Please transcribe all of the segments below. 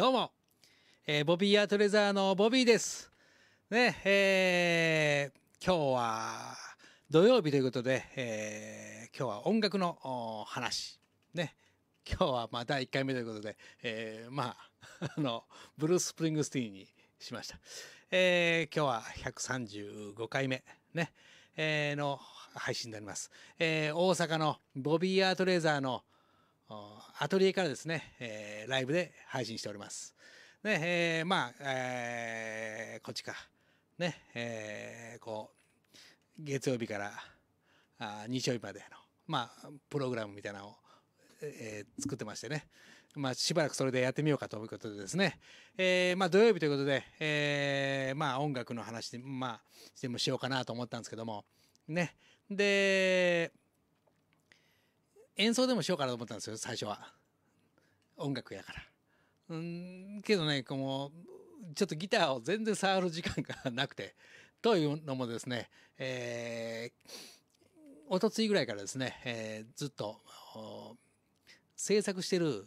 どうも、えー、ボビーアートレザーのボビーです。ね、えー、今日は土曜日ということで、えー、今日は音楽の話。ね、今日はまあ第1回目ということで、えー、まあ、あの、ブルース・スプリングスティーンにしました。えー、今日は135回目、ね、えー、の配信になります。えー、大阪のボビーアートレザーのアトリエからですね、えー、ライブで配信しております。で、えー、まあ、えー、こっちか。ね、えー、こう、月曜日からあ日曜日までの、まあ、プログラムみたいなのを、えー、作ってましてね。まあ、しばらくそれでやってみようかということでですね。えー、まあ、土曜日ということで、えー、まあ、音楽の話で、まあ、してもしようかなと思ったんですけども。ね。で、演奏でもしようかなと思ったんですよ最初は音楽やから。うんけどねこのちょっとギターを全然触る時間がなくてというのもですね、えー、ついぐらいからですね、えー、ずっと制作してる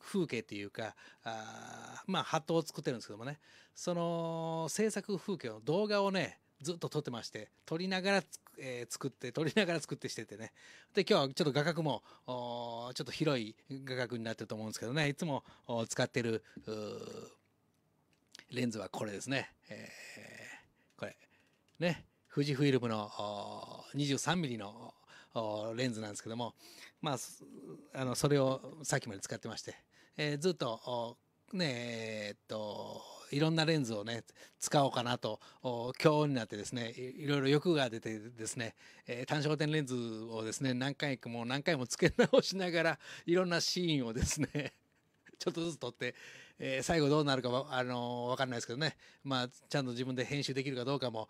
風景というかあまあハットを作ってるんですけどもねその制作風景の動画をねずっと撮ってまして、撮りながら、えー、作って、撮りながら作ってしててね。で、今日はちょっと画角も、ちょっと広い画角になってると思うんですけどね、いつも使ってる、レンズはこれですね。えー、これ。ね。富士フィルムの 23mm のレンズなんですけども、まあ、あの、それをさっきまで使ってまして、えー、ずっと、ねえー、っと、いろんなレンズをね使おうかなと今日になってですねいろいろ欲が出てですね、えー、単焦点レンズをですね何回も何回も付け直しながらいろんなシーンをですね ちょっとずつ撮って、えー、最後どうなるかはあのー、分かんないですけどね、まあ、ちゃんと自分で編集できるかどうかも、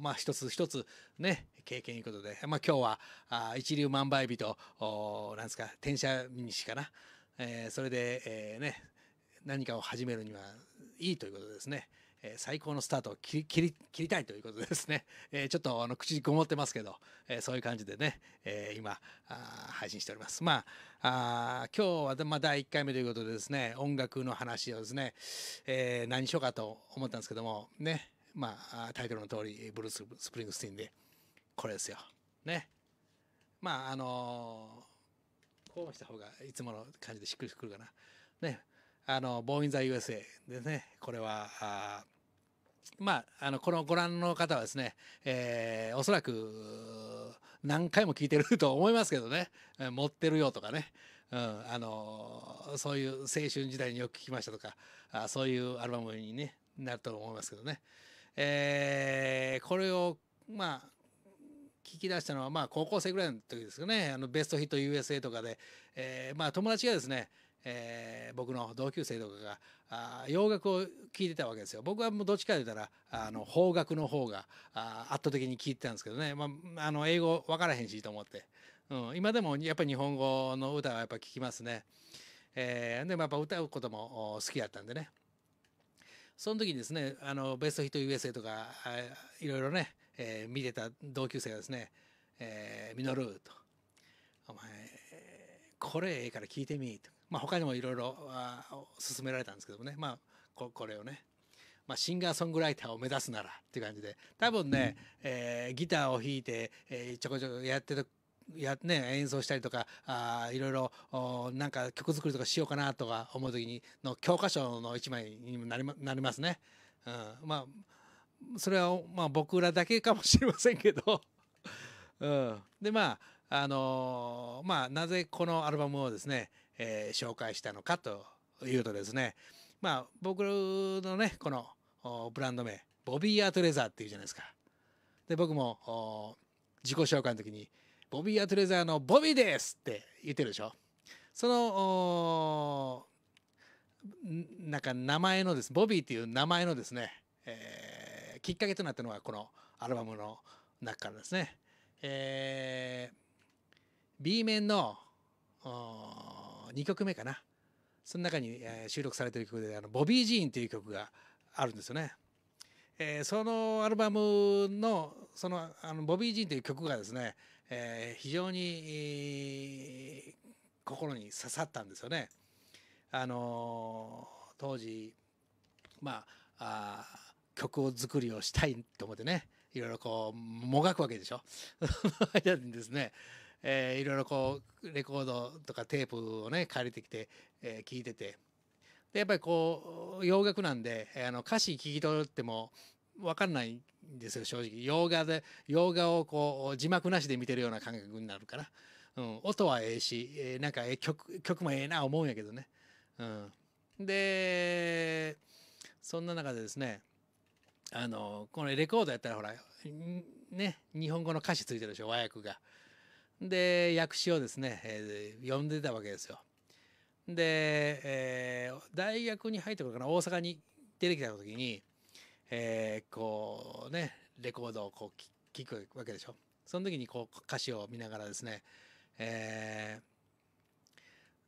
まあ、一つ一つ、ね、経験いうことで、まあ、今日はあ一粒万倍日となんですか転写日かな、えー、それで、えーね、何かを始めるにはいいということですね、えー、最高のスタートを切り切りたいということですね、えー、ちょっとあの口にこもってますけど、えー、そういう感じでね、え今配信しております。まあ今日は、まあ、第1回目ということでですね音楽の話をですね、え何しようかと思ったんですけどもねまあタイトルの通りブルース・スプリングスティンでこれですよ。ね。まああのこうした方がいつもの感じでしっくりくるかな。ね。あの、ボーインザ USA でね、これは、あまあ、あの、このご覧の方はですね、えー、おそらく、何回も聞いてると思いますけどね、持ってるよとかね、うん、あのー、そういう青春時代によく聞きましたとか、あそういうアルバムに、ね、なると思いますけどね。えー、これを、まあ、聞き出したのは、まあ、高校生ぐらいの時ですよね。あの、ベストヒット USA とかで、えー、まあ、友達がですね、えー、僕の同級生とかがあ洋楽を聴いてたわけですよ僕はもうどっちかで言ったらあの邦楽の方があ圧倒的に聴いてたんですけどね、まあ、あの英語分からへんしと思って、うん、今でもやっぱり日本語の歌はやっぱ聴きますね、えー、でもやっぱ歌うことも好きやったんでねその時にですねあのベストヒット USA とかいろいろね、えー、見てた同級生がですね「えミノルーと「お前これええから聴いてみ」とまあ、他にもいろいろ勧められたんですけどもね、まあ、ここれをね、まあ、シンガーソングライターを目指すならっていう感じで多分ね、うん、えー、ギターを弾いて、えー、ちょこちょこやってるやね、演奏したりとかあいろいろなんか曲作りとかしようかなとか思う時にの教科書の一枚にもなり,、ま、なりますね。うん、まあそれは、まあ、僕らだけかもしれませんけど うん、でまああのー、まあなぜこのアルバムをですね、えー、紹介したのかというとですね、まあ、僕のね、このブランド名、ボビー・アート・レザーっていうじゃないですか。で、僕も自己紹介の時に、ボビー・アート・レザーのボビーですって言ってるでしょ。その、なんか名前のです、ボビーっていう名前のですね、えー、きっかけとなったのはこのアルバムの中からですね、えー、B 面の2曲目かなその中に、え収録されてる曲であのボビー・ジーンという曲があるんですよね。えー、そのアルバムのそのあのボビー・ジーンという曲がですね、えー、非常に、えー、心に刺さったんですよね。あのー、当時、まあ、あ曲を作りをしたいと思ってねいろいろこうもがくわけでしょ。その間にですねえー、いろいろこうレコードとかテープをね借りてきて聴、えー、聞いててでやっぱりこう洋楽なんであの歌詞聞き取っても分かんないんですよ正直洋画で洋画をこう字幕なしで見てるような感覚になるから、うん、音はええし、えー、なんかええ曲曲もええな思うんやけどね、うん、でそんな中でですねあのこのレコードやったらほらね日本語の歌詞ついてるでしょ和訳が。で訳詞をですね、えー、読んでたわけですよ。で、えー、大学に入ってからかな大阪に出てきた時に、えー、こうねレコードをこう聴くわけでしょ。その時にこう歌詞を見ながらですね、え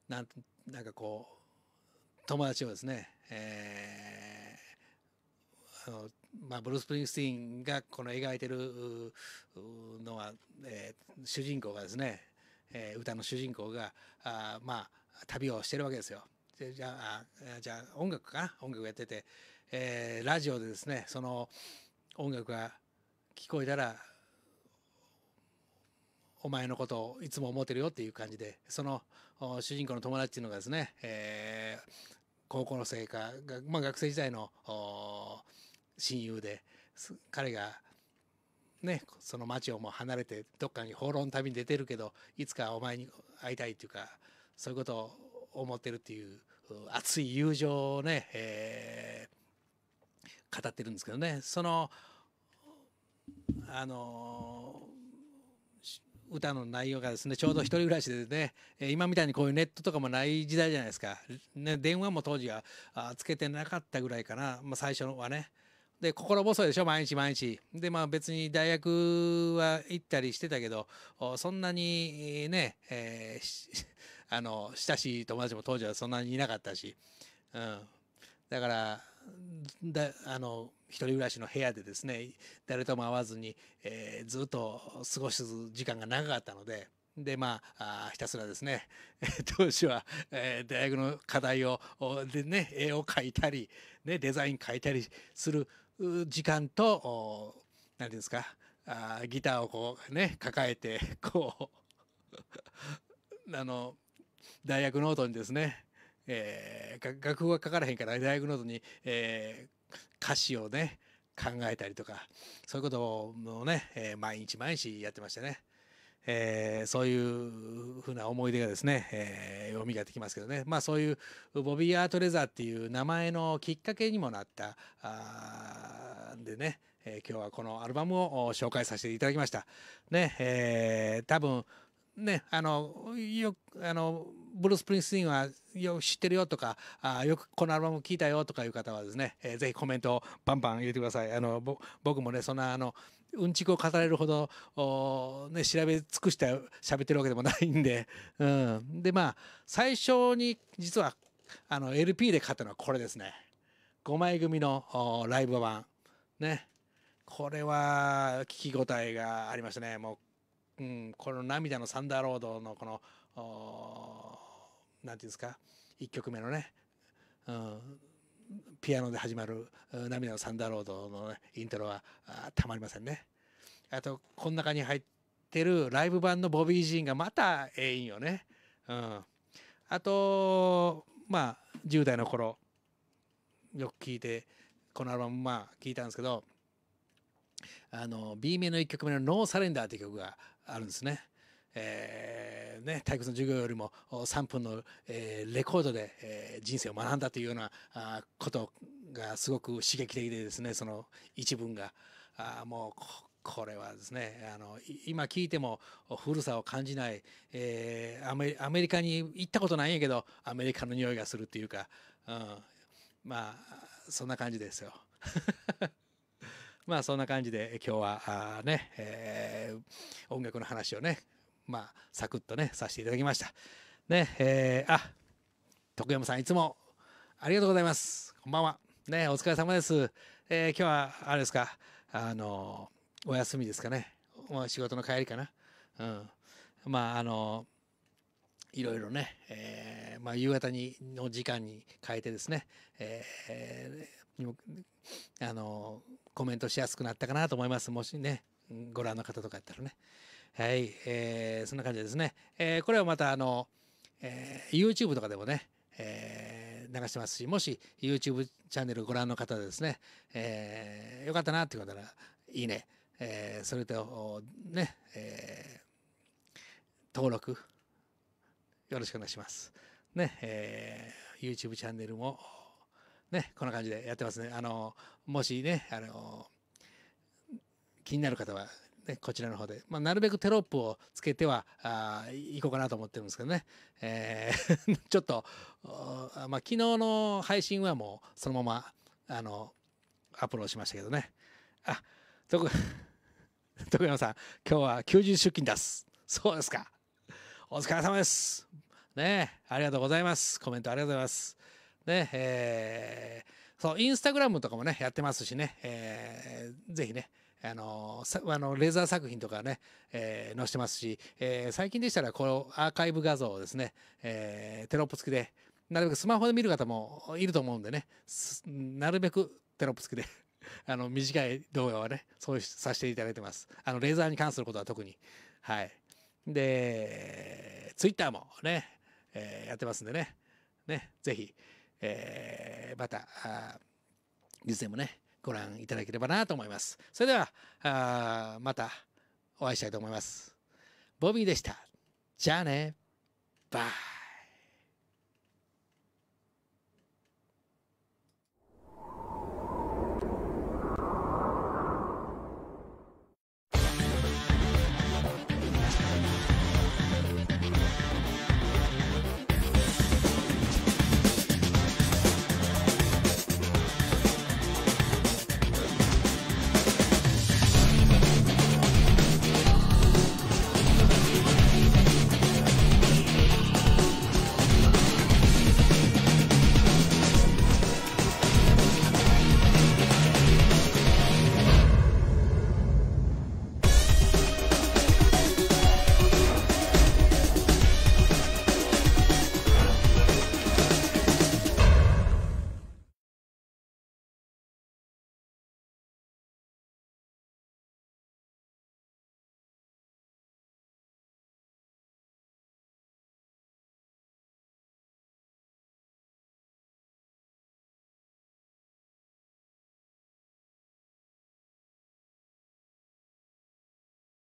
ー、なんなんかこう友達をですね、えー、あのまあ、ブルース・プリンスティーンがこの描いてるのは、えー、主人公がですね、えー、歌の主人公があまあ旅をしてるわけですよ。じゃあじゃあ音楽か音楽やってて、えー、ラジオでですねその音楽が聞こえたらお前のことをいつも思ってるよっていう感じでその主人公の友達っていうのがですね、えー、高校の生か、まあ、学生時代の親友で彼がね、その町をもう離れてどっかに放浪の旅に出てるけどいつかお前に会いたいというかそういうことを思ってるっていう熱い友情をね、えー、語ってるんですけどねそのあの歌の内容がですねちょうど一人暮らしでね今みたいにこういうネットとかもない時代じゃないですか、ね、電話も当時はつけてなかったぐらいかな、まあ、最初はね。で、心細いでしょ、毎日毎日。で、まあ別に大学は行ったりしてたけど、そんなにね、えー、あの、親しい友達も当時はそんなにいなかったし、うん。だから、だあの、一人暮らしの部屋でですね、誰とも会わずに、えー、ずっと過ごす時間が長かったので、で、まあ、あひたすらですね、当時は、えー、大学の課題を、でね、絵を描いたり、ね、デザイン描いたりする時間と何ですかあギターをこうね抱えてこう あの大学ノートにですね、えー、楽譜は書からへんから大学ノートに、えー、歌詞をね考えたりとかそういうことをね、えー、毎日毎日やってましたね。えー、そういうふうな思い出がですね、えー、蘇ってきますけどね、まあ、そういうボビー・アート・レザーっていう名前のきっかけにもなったあでね、えー、今日はこのアルバムを紹介させていただきました。ねえー、多分ね、あのよあのブルース・プリンスティンはよく知ってるよとかあよくこのアルバム聴いたよとかいう方はですね、えー、ぜひコメントをバンバン入れてくださいあの僕もねそんなあのうんちくを語れるほど、お、ね、調べ尽くして喋ってるわけでもないんで、うん。で、まあ、最初に実は、あの、LP で買ったのはこれですね。5枚組のおライブ版。ね。これは、聞き応えがありましたね。もう、うん、この涙のサンダーロードのこの、何て言うんですか、1曲目のね、うん、ピアノで始まる「涙のサンダーロード」の、ね、イントロはたまりませんね。あとこの中に入ってるライブ版のボビー・ジーンがまたええんよね。うん、あとまあ10代の頃よく聴いてこのアルバムまあ聴いたんですけどあの B 面の1曲目の「ノーサレンダーっていう曲があるんですね。えーね、体育の授業よりも3分の、えー、レコードで、えー、人生を学んだというようなあことがすごく刺激的でですねその一文があもうこれはですねあの今聞いても古さを感じない、えー、アメリカに行ったことないんやけどアメリカの匂いがするっていうか、うん、まあそんな感じですよ。まあそんな感じで今日はあね、えー、音楽の話をねまあ、サクッとね、させていただきました。ね、えー、あ、徳山さん、いつもありがとうございます。こんばんは。ね、お疲れ様です。えー、今日は、あれですか、あの、お休みですかね。仕事の帰りかな。うん。まあ、あの、いろいろね、えー、まあ、夕方にの時間に変えてですね、えー、あのコメントしやすくなったかなと思いますもしねご覧の方とかやったらね、はい、えー、そんな感じですね。えー、これはまたあの、えー、YouTube とかでもね、えー、流してますし、もし YouTube チャンネルご覧の方ですね、えー、よかったなっていう方ら、いいね、えー、それと、ね、えー、登録、よろしくお願いします。ね、えー、YouTube チャンネルも、ね、こんな感じでやってますね。あの、もしね、あの、気になる方は、ね、こちらの方で、まあ、なるべくテロップをつけてはあいこうかなと思ってるんですけどね、えー ちょっと、まあ、昨日の配信はもうそのままあのアップロードしましたけどねあ徳 徳山さん今日は休日出勤出すそうですかお疲れ様ですねありがとうございますコメントありがとうございますねえー、そうインスタグラムとかもねやってますしね、えー、ぜひね、あのあのレーザー作品とかね、えー、載せてますし、えー、最近でしたらこのアーカイブ画像をですね、えー、テロップ付きでなるべくスマホで見る方もいると思うんでねなるべくテロップ付きで あの短い動画はねそうさせていただいてますあのレーザーに関することは特にはいでツイッターもね、えー、やってますんでねねぜひ、えー、また実でもねご覧いただければなと思います。それでは、あまたお会いしたいと思います。ボビーでした。じゃあね。バイ。